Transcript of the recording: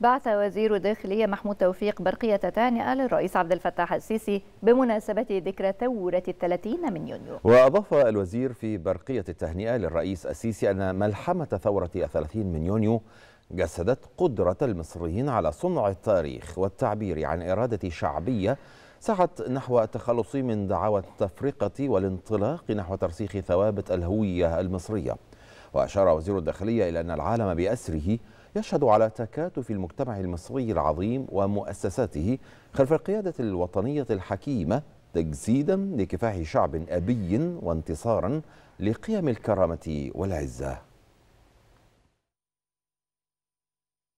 بعث وزير الداخلية محمود توفيق برقية تهنئة للرئيس عبد الفتاح السيسي بمناسبة ذكرى ثورة الثلاثين من يونيو وأضاف الوزير في برقية التهنئة للرئيس السيسي أن ملحمة ثورة الثلاثين من يونيو جسدت قدرة المصريين على صنع التاريخ والتعبير عن إرادة شعبية سعت نحو التخلص من دعاوى التفرقة والانطلاق نحو ترسيخ ثوابت الهوية المصرية وأشار وزير الداخلية إلى أن العالم بأسره يشهد على تكاتف المجتمع المصري العظيم ومؤسساته خلف القيادة الوطنية الحكيمة تجسيدا لكفاح شعب أبي وانتصارا لقيم الكرامة والعزة